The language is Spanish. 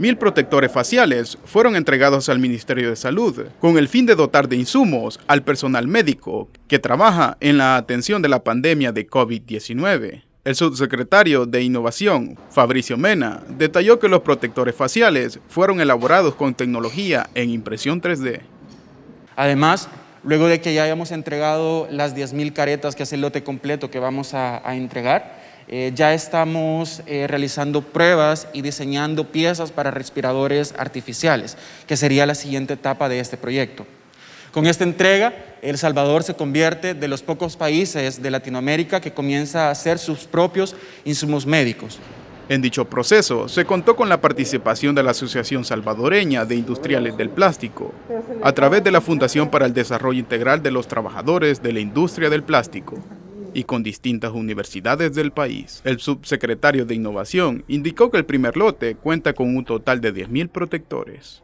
mil protectores faciales fueron entregados al Ministerio de Salud, con el fin de dotar de insumos al personal médico que trabaja en la atención de la pandemia de COVID-19. El subsecretario de Innovación, Fabricio Mena, detalló que los protectores faciales fueron elaborados con tecnología en impresión 3D. Además, luego de que ya hayamos entregado las 10.000 caretas, que es el lote completo que vamos a, a entregar, eh, ya estamos eh, realizando pruebas y diseñando piezas para respiradores artificiales, que sería la siguiente etapa de este proyecto. Con esta entrega, El Salvador se convierte de los pocos países de Latinoamérica que comienza a hacer sus propios insumos médicos. En dicho proceso, se contó con la participación de la Asociación Salvadoreña de Industriales del Plástico, a través de la Fundación para el Desarrollo Integral de los Trabajadores de la Industria del Plástico y con distintas universidades del país. El subsecretario de Innovación indicó que el primer lote cuenta con un total de 10.000 protectores.